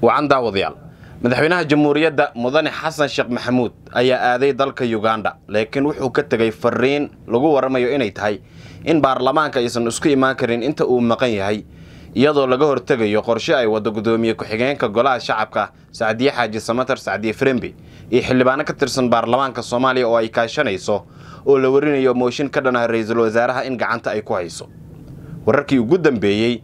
wacan daawadayaal madaxweynaha jamhuuriyadda mudane xasan sheekh maxamuud ayaa aaday dalka yuganda laakiin wuxuu ka tegay fariin lagu waramayo inay tahay in baarlamaanka aysan isku imaan karin inta uu maqan yahay iyadoo laga hortegayo qorshe ay wada guddoomiye ku-xigeenka golaha shacabka sacdiye xaaji samater sacdiye frembi iyo xildhibaano ka tirsan baarlamaanka soomaaliya oo ay kaashanayso oo la warinayo mooshin ka dhanah ra-iisul wasaaraha in gacanta ay ku hayso wararkii ugu dambeeyey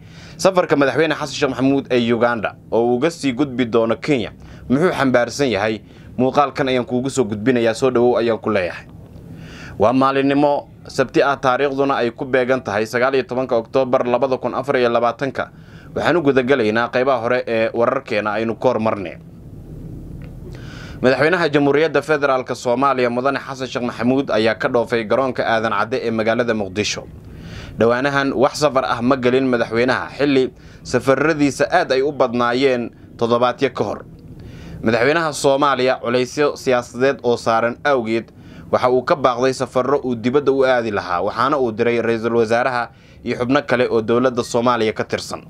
safarka madaxweyne xasan sheekh maxamuud ee yuganda oo uu uga sii gudbi doono kenya muxuu xambaarsan yahay muuqaalkan ayaan kuugu soo gudbinayaa soo dhowow ayaan ku leeyahay waa maalinnimo sabti ah taariikhduna ay ku beegan tahay sagaal tobanka oktoobar labada kun afar iyo labaatanka waxaan u gudagelaynaa qaybaha hore ee wararkeena aynu ka hormarne madaxweynaha jamhuuriyadda federaalk soomaaliya mudane xasan sheekh maxamuud ayaa ka dhoofay garoonka aadan cadde ee magaalada muqdisho dhowaanahan wax safar ah ma gelin madaxweynaha xilli safarradiisa aad ay u badnaayeen toddobaadyo ka hor madaxweynaha soomaaliya culaysyo siyaasadeed oo saaran awgeed waxa uu ka baaqday safarro uu dibadda u aadi lahaa waxaana uu diray ra-iisul wasaaraha iyo xubno kale oo dowladda soomaaliya ka tirsan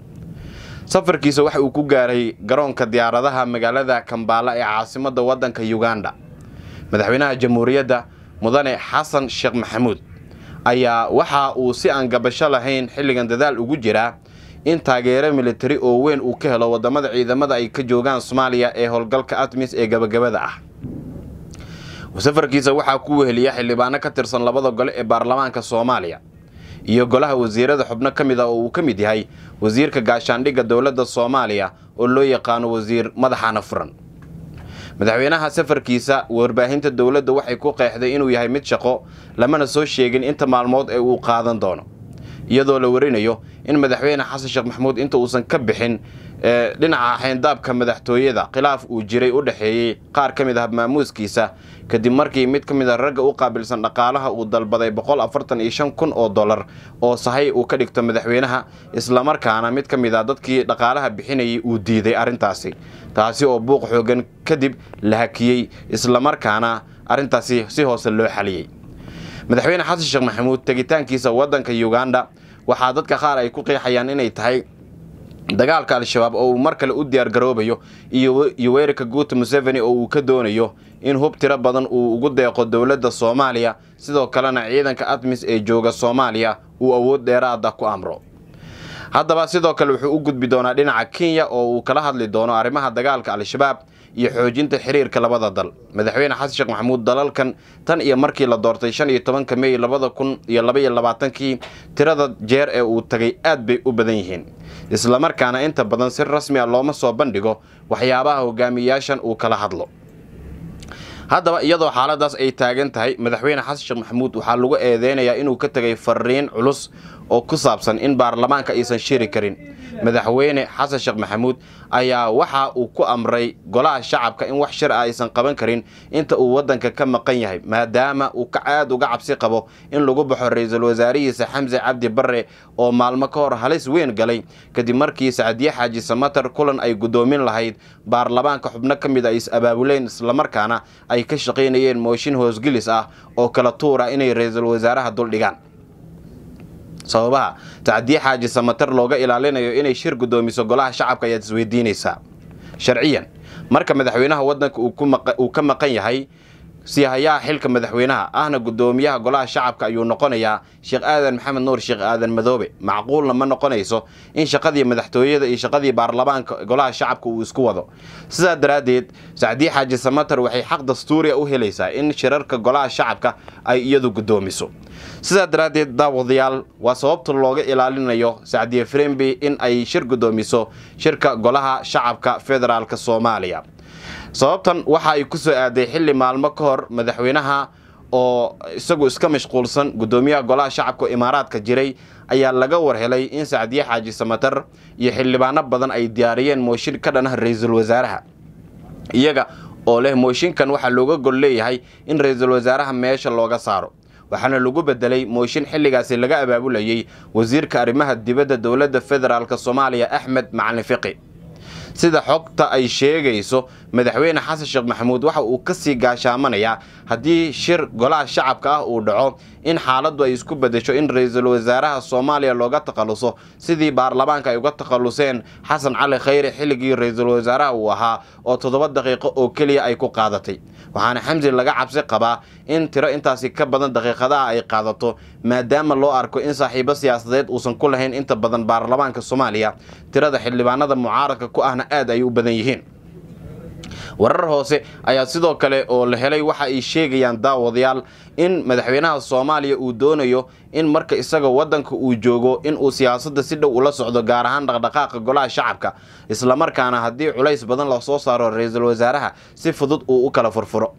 safarkiisa waxa uu ku gaaray garoonka diyaaradaha magaalada kambaala ee caasimadda waddanka yuganda madaxweynaha jamhuuriyadda mudane xasan sheekh maxamuud ayaa waxa uu si aan gabasho lahayn xilligan dadaal ugu jiraa in taageero militari oo weyn uu ka helo waddamada ciidamada ay ka joogaan soomaaliya ee howlgalka admis ee gabagabada ah safarkiisa waxaa ku weheliya xildhibaano ka tirsan labada gole ee baarlamaanka soomaaliya iyo golaha wasiirada xubno ka mid ah oo uu ka mid yahay wasiirka gaashaandhigga dowladda soomaaliya oo loo yaqaano wasiir madaxaana furan madaxweynaha safarkiisa warbaahinta dowladda waxay ku qeexday inuu yahay mid shaqo lamana soo sheegin inta maalmood ee uu qaadan doono iyadoo la warinayo in madaxweyne xasan sheekh maxamuud inta uusan ka bixin dhinaca xayndaabka madaxtooyada khilaaf uu jiray u dhexeeyey qaar ka mid ah maamuuskiisa kadib markii mid ka mid a ah ragga u qaabilsan dhaqaalaha uu dalbaday boqol afartan iyo shan kun oo dollar oo sahay uu ka dhigto madaxweynaha islamarkaana mid ka mid a ah dadkii dhaqaalaha bixinayay uu diiday arrintaasi taasi oo buuq xooggan kadib la hakiyey islamarkaana arrintaasi si hoose loo xaliyey madaxweyne xasan sheekh maxamuud tegitaankiisa waddanka uganda waxaa dadka qaar ay ku qeexayaan inay tahay dagaalka al-shabaab oo uu mar kale u diyaar garoobayo iyo weerarka guuta museveni oo uu ka doonayo in hub tiro badan uu ugu deeqo dowladda soomaaliya sidoo kalena ciidanka admis ee jooga soomaaliya uu awood dheeraada ku amro haddaba sidoo kale wuxuu u gudbi doonaa dhinaca kenya oo uu kala hadli doono arrimaha dagaalka al-shabaab iyo xoojinta xiriirka labada dal madaxweyne xasan sheekh maxamuud dalalkan tan iyo markii la doortay shan iyo tobanka mey labada kun iyo labaiyo labaatankii tirada jeer ee uu tagay aad bay u badan yihiin isla markaana inta badan si rasmi a ah looma soo bandhigo waxyaabaha hogaamiyayaashan uu kala hadlo haddaba iyadoo xaaladdaas ay taagan tahay madaxweyne xasan sheekh maxamuud waxaa lagu eedeynayaa inuu ka tegay fariin culus oo ku saabsan in baarlamaanka aysan shiri karin madaxweyne xasan sheekh maxamuud ayaa waxa uu ku amray golaha shacabka in wax shir ah aysan qaban karin inta uu waddanka ka maqan yahay maadaama uu aad uga cabsi qabo in lagu baxo ra-iisul wasaarihiisa xamse cabdi barre oo maalmo ka hor halis weyn galay kadib markii sacdiye xaaji samater kulan ay guddoomin lahayd baarlamaanka xubno ka mid a ah is abaabuleen islamarkaana ay ka shaqaynayeen mooshin hoosgelis ah oo kala tuura inay ra-iisul wasaaraha duldhigaan sababaha tacdiye xaaji matar looga ilaalinayo inay shir guddoomiso golaha shacabka ayaad isweydiinaysaa sharciyan marka madaxweynaha waddanka uu ka maqan yahay siihayaha xilka madaxweynaha ahna guddoomiyaha golaha shacabka ayuu noqonayaa sheekh aadan maxamed nuur sheekh aadan madoobe macquulna ma noqonayso in shaqadii madaxtooyada iyo shaqadii baarlamaanka golaha shacabka uu isku wado sidaa daraaddeed sacdii xaaji samatar waxay xaq dastuuriya u helaysaa in shirarka golaha shacabka ay iyadu guddoomiso sidaa daraaddeed daawadayaal waa sababta looga ilaalinayo sacdiye frembi in ay shir guddoomiso shirka golaha shacabka federaalka soomaaliya sababtan waxa ay ku soo aaday xilli maalmo ka hor madaxweynaha oo isagu iska mashquulsan guddoomiyaha golaha shacabka imaaraadka jiray ayaa laga warhelay in sacdiye xaaji samatar iyo xildhibaano badan ay diyaariyeen mooshin ka dhan ah ra-iisul wasaaraha iyaga oo leh mooshinkan waxaa looga gol leeyahay in ra-iisul wasaaraha meesha looga saaro waxaana lagu bedelay mooshin xilligaasi laga abaabulayay wasiirka arrimaha dibadda dowladda federaalk soomaaliya axmed macalin fiqi sida xogta ay sheegayso madaxweyne xasan sheekh maxamuud waxa uu ka sii gaashaamanayaa haddii shir golaha shacabka ah uu dhaco in xaaladdu ay isku beddesho in ra-iisul wasaaraha soomaaliya looga takhalluso sidii baarlamaanka ay uga takhalluseen xasan cali khayre xilligii ra-iisul wasaaraha uu ahaa oo toddoba daqiiqo oo keliya ay ku qaadatay waxaana xamsi laga cabsi qabaa in tiro intaasi ka badan daqiiqadaha ay qaadato maadaama loo arko in saaxiibo siyaasadeed uusan ku lahayn inta badan baarlamaanka soomaaliya tirada xildhibaanada mucaaradka ku ahna aad ay u badan yihiin warar hoose ayaa sidoo kale oo la helay waxa ay sheegayaan daawadayaal in madaxweynaha soomaaliya uu doonayo in marka isaga waddanka uu joogo in uu siyaasadda si dhow ula socdo gaar ahaan dhaqdhaqaaqa golaha shacabka islamarkaana haddii culays badan lasoo saaro ra-iisul wasaaraha si fudud uu u kala furfuro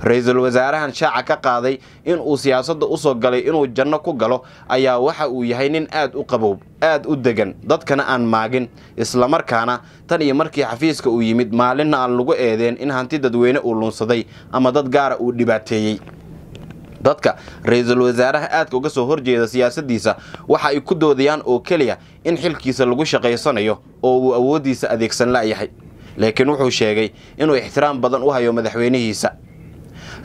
ra-iisul wasaarahan shaaca ka qaaday in uu siyaasadda u soo galay inuu janno ku galo ayaa waxa uu yahay nin aad u qabow aad u degan dadkana aan maagin islamarkaana tan iyo markii xafiiska uu yimid maalinna aan lagu eedeen in hanti dadweyne uu lunsaday ama dad gaara uu dhibaateeyey dadka ra-iisul wasaaraha aadka uga soo horjeeda siyaasaddiisa waxa ay ku doodayaan oo keliya in xilkiisa lagu shaqaysanayo oo uu awooddiisa adeegsan la'yahay laakiin wuxuu sheegay inuu ixtiraam badan u hayo madaxweynihiisa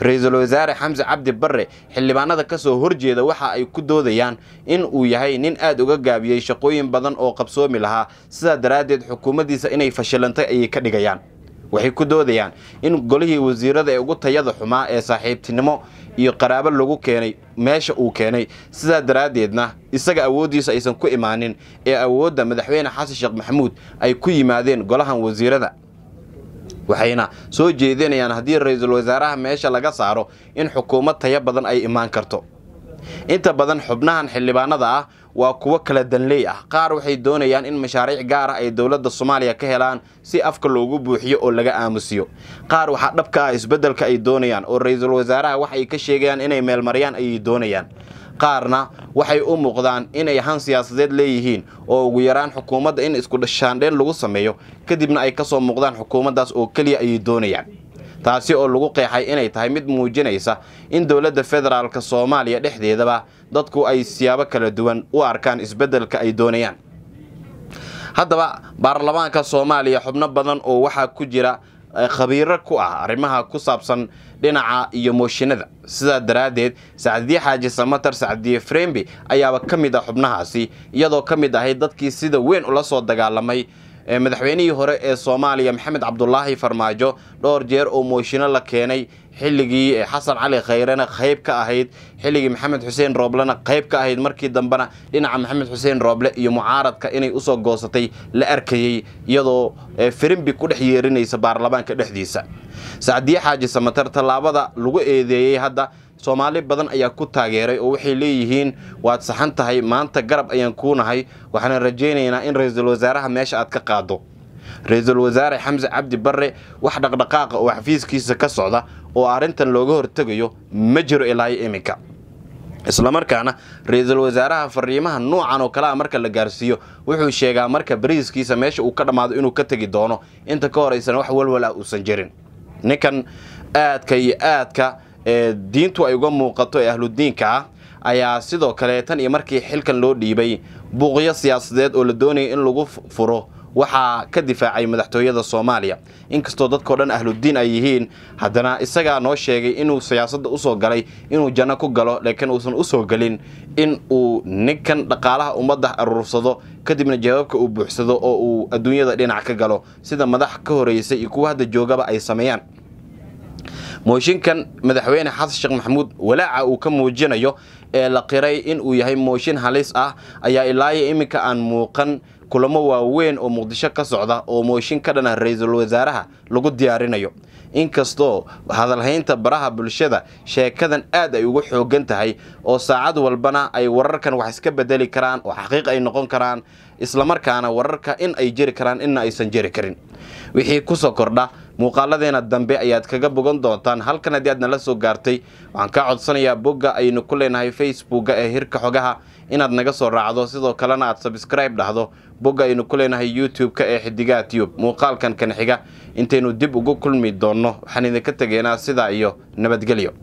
ra-iisul wasaare xamse cabdi barre xildhibaanada ka soo horjeeda waxa ay ku doodayaan in uu yahay nin aad uga gaabiyey shaqooyin badan oo qabsoomi lahaa sidaa daraaddeed xukuumaddiisa inay fashilantay ayay ka dhigayaan waxay ku doodayaan in golihii wasiirada ee ugu tayada xumaa ee saaxiibtinimo iyo qaraabo lagu keenay meesha uu keenay sidaa daraaddeedna isaga awooddiisa aysan ku imaanin ee awoodda madaxweyne xasan sheekh maxamuud ay ku yimaadeen golahan wasiirada waxayna soo jeedinayaan haddii ra-iisul wasaaraha meesha laga saaro in xukuumad taya badan ay imaan karto inta badan xubnahan xildhibaanada ah waa kuwo kala danley ah qaar waxay doonayaan in mashaariic gaar ah ay dowladda soomaaliya ka helaan si afka loogu buuxiyo oo laga aamusiyo qaar waxaa dhabka ah isbeddelka ay doonayaan oo ra-iisul wasaaraha wax ay ka sheegayaan inay meelmariyaan ayay doonayaan qaarna waxay u muuqdaan inay han siyaasadeed leeyihiin oo ugu yaraan xukuumadda in iskudhashaandheen lagu sameeyo kadibna ay ka soo muuqdaan xukuumaddaas oo keliya ayay doonayaan taasi oo lagu qeexay inay tahay mid muujinaysa in dowladda federaalka soomaaliya dhexdeedaba dadku ay siyaabo kala duwan u arkaan isbeddelka ay doonayaan haddaba baarlamaanka soomaaliya xubno badan oo waxaa ku jira khabiiro ku ah arrimaha ku saabsan dhinaca iyo mooshinada sidaa daraaddeed sacdiye xaaji samatar sacdiye frembi ayaaba ka mid ah xubnahaasi iyadoo ka mid ahayd dadkii sida weyn ula soo dagaalamay ee madaxweynihii hore ee soomaaliya maxamed cabdulaahi farmaajo dhowr jeer oo mooshino la keenay xilligii xasan cali khayrena qayb ka ahayd xilligii maxamed xuseen rooblena qayb ka ahayd markii dambena dhinaca maxamed xuseen rooble iyo mucaaradka inay usoo goosatay la arkayey iyadoo firimbi ku dhex yeerinaysa baarlamaanka dhexdiisa sacdiye xaaji samater tallaabada lagu eedeeyey hadda soomaali badan ayaa ku taageeray oo waxay leeyihiin waad saxan tahay maanta garab ayaan kuunahay waxaana rajaynaynaa in ra-iisul wasaaraha meesha aad ka qaaddo ra-iisul wasaare xamse cabdi barre wax dhaqdhaqaaqa oo xafiiskiisa ka socda oo arrintan looga hortegayo ma jiro ilaa iminka islamarkaana ra-iisul wasaaraha fariimaha noocan oo kalea ah marka la gaarsiiyo wuxuu sheegaa marka bariiskiisa meesha uu ka dhammaado inuu ka tegi doono inta ka horaysana wax walwal ah uusan jirin ninkan aadka iyo aadka ee diintu ay uga muuqato ee ahludiinka ah ayaa sidoo kale tan iyo markii xilkan loo dhiibay buuqyo siyaasadeed oo la doonaya in lagu furo waxaa ka difaacay madaxtooyada soomaaliya inkastoo dadkao dhan ahludiin ay yihiin haddana isagaa noo sheegay inuu siyaasadda usoo galay inuu janno ku galo laakiin uusan usoo gelin in uu ninkan dhaqaalaha ummadda aruursado kadibna jawaabka uu buuxsado oo uu adduunyada dhinac ka galo sida madax ka horreysay iyo kuwa hadda joogaba ay sameeyaan mooshinkan madaxweyne xasan sheekh maxamuud walaaca uu ka muujinayo ee la qiray in uu yahay mooshin halis ah ayaa ilaayo iminka aan muuqan kulamo waaweyn oo muqdisho ka socda oo mooshin ka dhana ra-iisul wasaaraha lagu diyaarinayo inkastoo hadalhaynta baraha bulshada sheekadan aad ay ugu xooggan tahay oo saacad walbana ay wararkan wax iska bedeli karaan oo xaqiiq ay noqon karaan islamarkaana wararka in ay jiri karaan inna aysan jeri karin wixii ku soo kordha muuqaaladeena dambe ayaad kaga bogan doontaan halkan haddii aad nala soo gaartay waxaan kaa codsanayaa bogga aynu ku leenahay facebooka ee hirka xogaha inaad naga soo raacdo sidoo kalena aad sabskraibe dhahdo bogga aynu ku leenahay youtube-ka ee xidigaha tiyub muuqaalkan kanxiga intaynu dib ugu kulmi doonno waxaan idinka tegeynaa sidaa iyo nabadgelyo